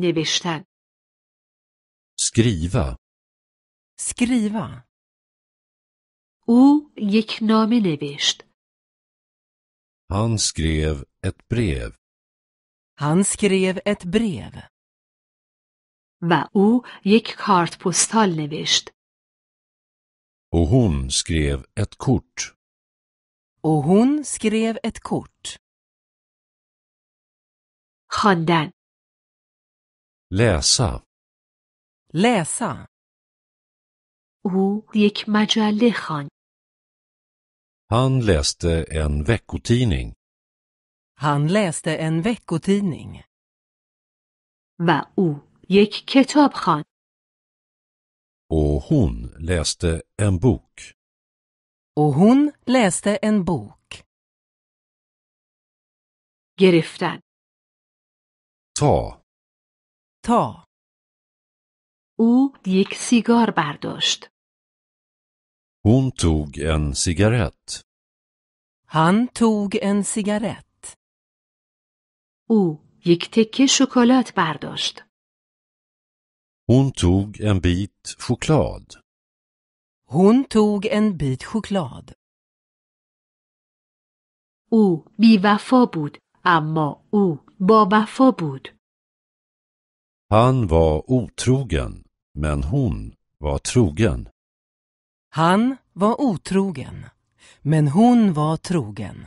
نوشتن skriva skriva او یک نامه نوشت Han skrev ett brev. Han skrev ett brev. و او یک کارت پستال Och hon skrev ett kort. Och hon skrev ett kort. خواندن läsa läsa او یک مجله خان Han läste en veckotidning. Han läste en veckotidning. و او یک کتاب خان. Och hon läste en bok. Och hon läste en bok. گرفتن. Ta. تا او یک سیگار برداشت. Hon tog en cigarett. Han tog en cigarett. او یک تکه شکلات برداشت. Hon tog en bit choklad. Hon tog en bit choklad. او بیوفا بود اما او با وفا بود. Han var otrogen, men hon var trogen. Han var otrogen, men hon var trogen.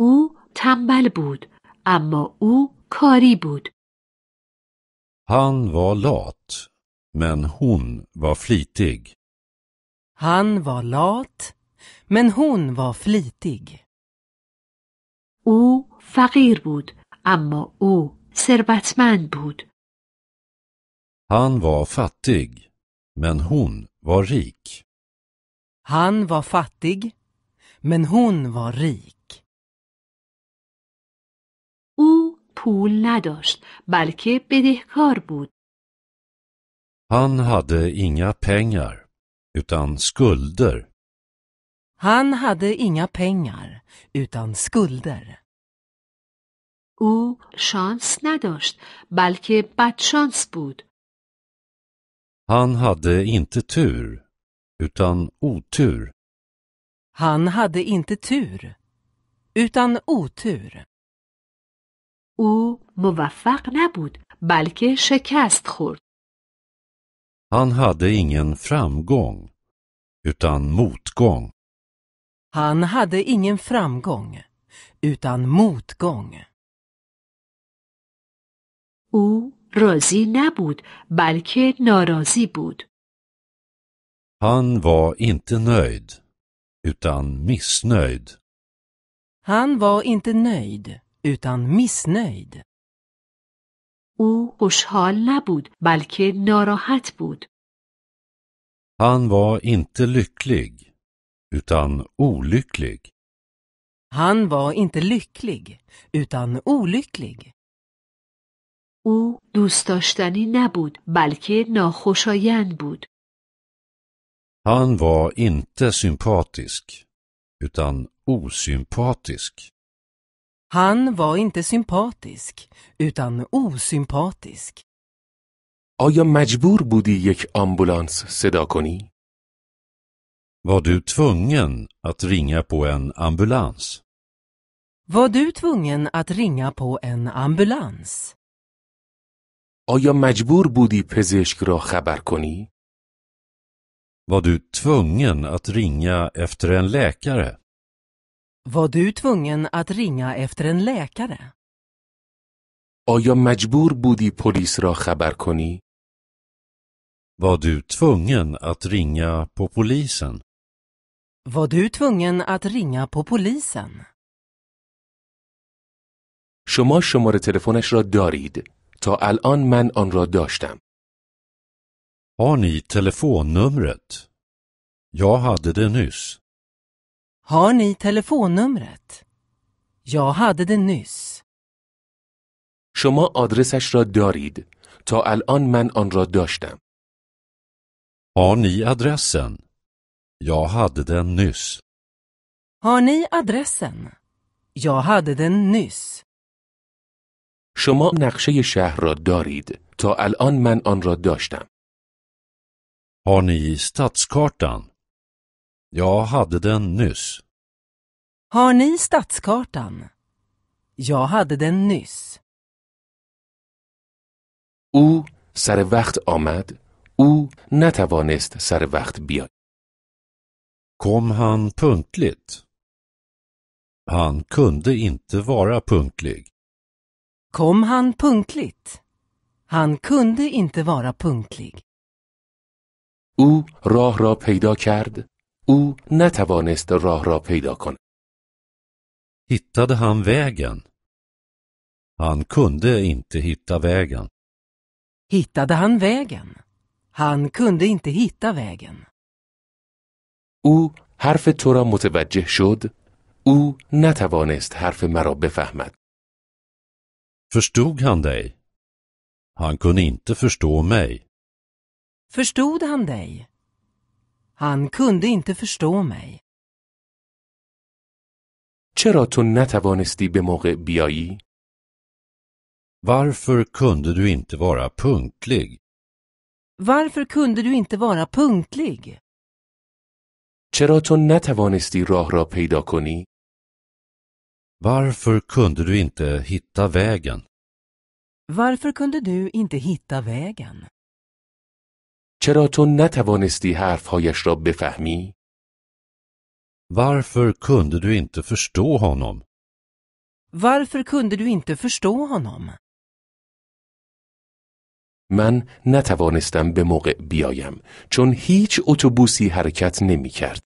او تنبل بود اما او کاری بود. Han var lat, men hon var flitig. Han var lat, men hon var flitig. او فقیر بود اما او ثروتمند بود. Han var fattig, men hon var rik. Han var fattig, men hon var rik. او پول نداشت بلکه بدهکار بود. Han hade inga pengar, utan skulder. Han hade inga pengar, utan skulder. او شانس نداشت بلکه بدشانس بود. Han hade inte tur utan otur. Han hade inte tur utan otur. او موفق نبود بلکه شکست خورد. Han hade ingen framgång utan motgång. Han hade ingen framgång utan motgång. او راضی نبود بلکه ناراضی بود. Han var inte nöjd utan missnöjd. Han var inte nöjd utan missnöjd. او خوشحال نبود بلکه ناراحت بود. Han var inte lycklig utan olycklig. Han var inte lycklig utan olycklig. او دوست داشتنی نبود بلکه ناخوشایند بود. Han var inte sympatisk utan osympatisk. Han var inte sympatisk utan osympatisk. آیا مجبور بودی یک آمبولانس صدا کنی؟ Var du tvungen att ringa på en ambulans? Var du tvungen att ringa på en ambulans? آیا مجبور بودی پزشک را خبر کنی؟ Var du tvungen att ringa efter en läkare? Var du tvungen att ringa efter en läkare? آیا مجبور بودی پلیس را خبر کنی؟ Var du tvungen att ringa på polisen? Var du tvungen att ringa på polisen? شما شماره تلفنش را دارید. تا الان من آن را داشتم. Har ni telefonnumret? Jag hade det nyss. Har ni telefonnumret? Jag hade det nyss. شما آدرسش را دارید تا الان من آن را داشتم. Har ni adressen? Jag hade den nyss. Har ni adressen? Jag hade den nyss. شما نقشه شهر را دارید تا الان من آن را داشتم. Har ni stadskartan? Jag hade den nyss. Har ni stadskartan? Jag hade den nyss. او سر وقت آمد. او نتوانست سر وقت بیاید. Kom han punktligt? Han kunde inte vara punktlig. Kom han punktligt? Han kunde inte vara punktlig. او راه را پیدا کرد او نتوانست راه را پیدا کند hittade han vägen han kunde inte hitta vägen hittade han vägen han kunde inte hitta vägen او حرف تو را متوجه شد او نتوانست حرف مرا بفهمد Förstod han dig? Han kunde inte förstå mig. Förstod han dig? Han kunde inte förstå mig. چرا تو نتوانستی به موقع بیایی؟ Varför kunde du inte vara punktlig? Varför kunde du inte vara punktlig? چرا تو نتوانستی راه را پیدا کنی؟ varför kunde du inte hitta vägen? Varför kunde du inte hitta vägen? چرا تو نتوانستی حرفهایش را بفهمی؟ Varför kunde du inte förstå honom? Varför kunde du inte förstå honom? من نتوانستم به موقع بیایم چون هیچ اتوبوسی حرکت نمی کرد.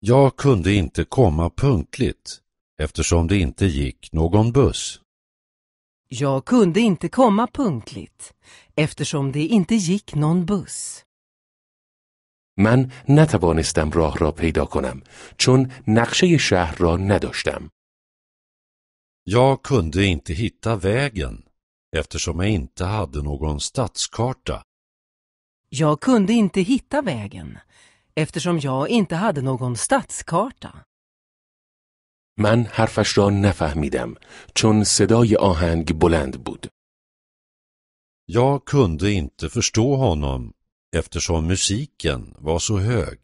Jag kunde inte komma punktligt eftersom det inte gick någon buss. Jag kunde inte komma punktligt eftersom det inte gick någon buss. من نتوانستم راه را پیدا کنم چون نقشه شهر را نداشتم. Jag kunde inte hitta vägen eftersom jag inte hade någon stadskarta. Jag kunde inte hitta vägen eftersom jag inte hade någon stadskarta. من حرفش را نفهمیدم چون صدای آهنگ بلند بود. Jag kunde inte förstå honom eftersom musiken var så hög.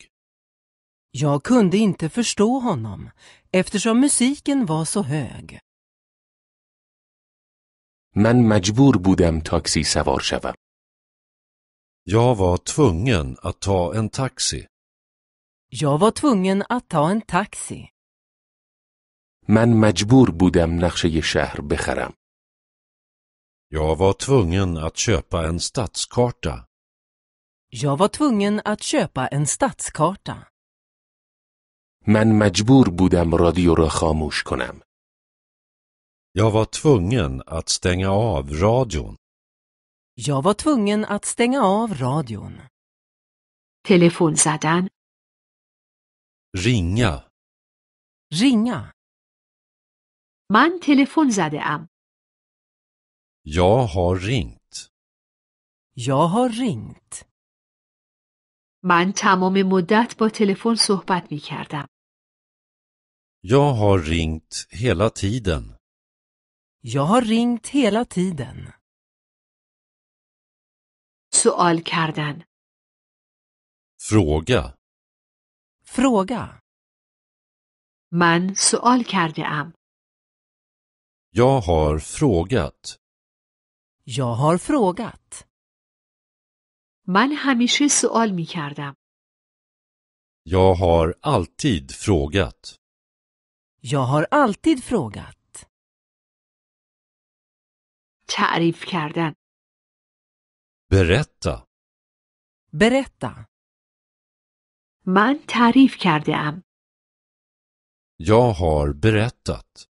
Jag kunde inte förstå honom eftersom musiken var så hög. من مجبور بودم تاکسی سوار شوم. Jag var tvungen att ta en taxi. Jag var tvungen att ta en taxi. من مجبور بودم نقشه شهر بخرم. Jag var tvungen att köpa en stadskarta. Jag var tvungen att köpa en stadskarta. من مجبور بودم رادیو را خاموش کنم. Jag var tvungen att stänga av radion. Jag var tvungen att stänga av radion. تلفن زدن ringa ringa من تلفن زده ام. یا ها رینگت. Jag har من تمام مدت با تلفن صحبت می کردم. یا ها رینگت هلا تیدن. یا ها رینگت هلا تیدن. سوال کردن Fråga. Fråga. من سوال کرده ام. Jag har frågat. Jag har frågat. من همیشه سوال می Jag har alltid frågat. Jag har alltid frågat. تعریف کردن Berätta. Berätta. من تعریف کرده Jag har berättat.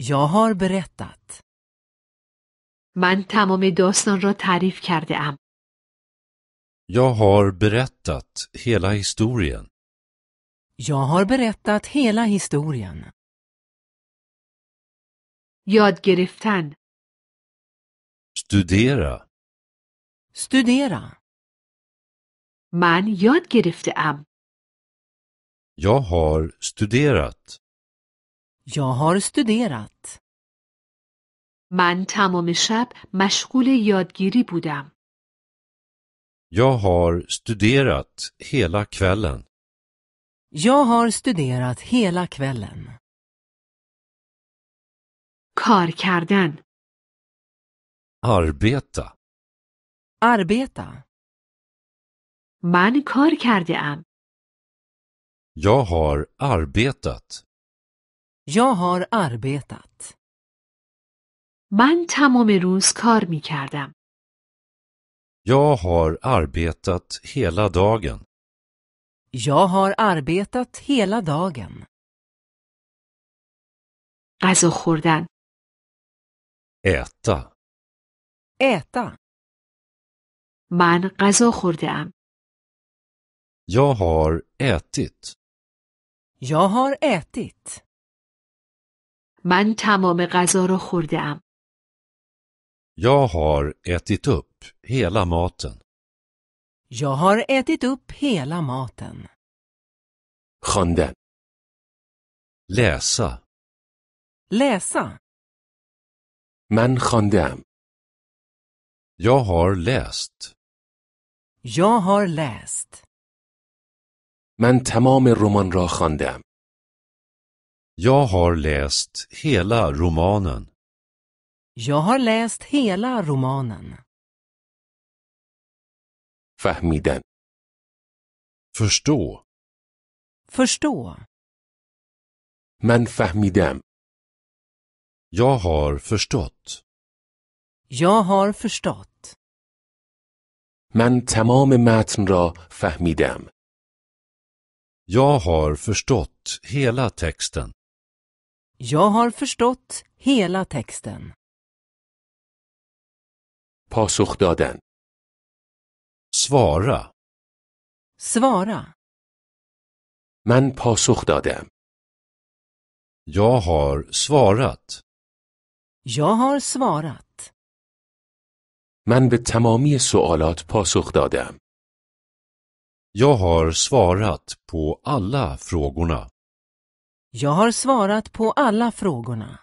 Jag har berättat. من تمام داستان را تعریف کرده ام. Jag har berättat hela historien. Jag har berättat hela historien. یاد گرفتن Studera. Studera. من یاد گرفته ام. Jag har studerat. Jag har studerat. من تمام شب مشغول یادگیری بودم. Jag har studerat hela kvällen. Jag har studerat hela kvällen. کار کردن Arbeta. Arbeta. من کار کرده Jag har arbetat. Jag har arbetat. من تمام روز کار Jag har arbetat hela dagen. Jag har arbetat hela dagen. غذا خوردن. Äta. Äta. من غذا خورده Jag har ätit. Jag har ätit. من تمام غذا را خوردم. Jag har ätit upp hela maten. Jag har ätit upp hela maten. خواندن läsa läsa من خواندم Jag har läst. Jag har läst. من تمام رمان را خواندم. Jag har läst hela romanen. Jag har läst hela romanen. فهمیدن förstå förstå من فهمیدم jag har förstått jag har förstått من تمام متن را فهمیدم jag har förstått hela texten jag har förstått hela texten. پاسخ دادن svara Svara. من پاسخ دادم jag har svarat Jag har svarat. من به تمامی سوالات پاسخ دادم jag har svarat på alla frågorna jag har svarat på alla frågorna.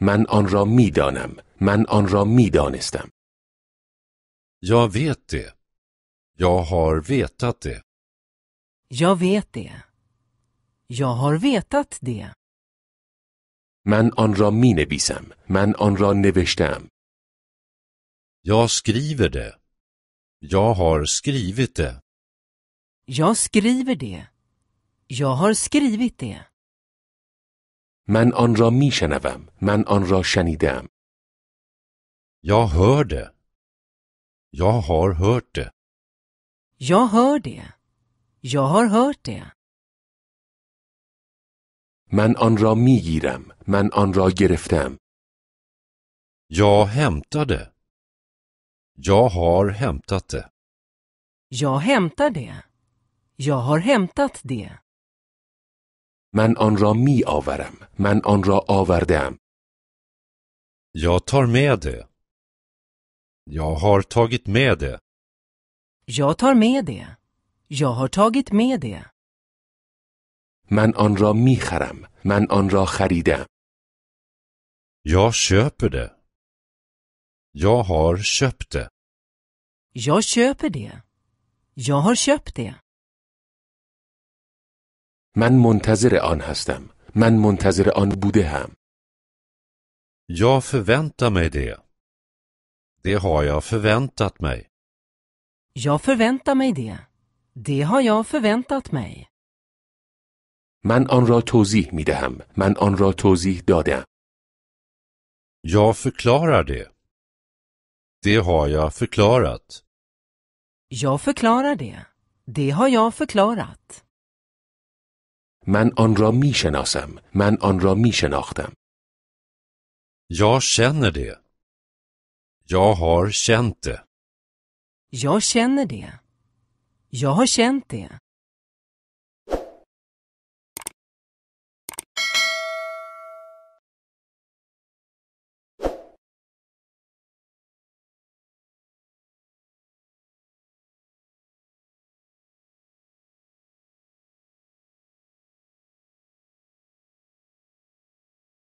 Man آن را man من آن Jag vet det. Jag har vetat det. Jag vet det. Jag har vetat det. Man آن را man نویسم. من Jag skriver det. Jag har skrivit det. Jag skriver det. Jag har skrivit det. من آن را می شنوم. من آن را شنیدم. Jag hör det. Jag har hört det. Jag hör det. Jag har hört det. من آن را می گیرم. من آن را گرفتم. Jag hämtade. Jag har hämtat det. Jag hämtar det. Jag har hämtat det. من آن را می آورم. من آن را آوردم. Jag tar med det. Jag har tagit med det. Jag tar med det. Jag har tagit med det. من آن را می خرم. من آن را خریدم. Jag köper det. Jag har köpt det. Jag köper det. Jag har köpt det. من منتظر آن هستم. من منتظر آن بوده هم. Jag förväntar mig det. Det har jag förväntat mig. Jag förväntar mig det. Det har jag förväntat mig. من آن را توضیح می دهم. من آن را توضیح دادم. Jag förklarar det. Det har jag förklarat. Jag förklarar det. Det har jag förklarat. من آن را می شناسم. من آن را می شناختم. Jag känner det. Jag har känt det. Jag känner det. Jag har känt det.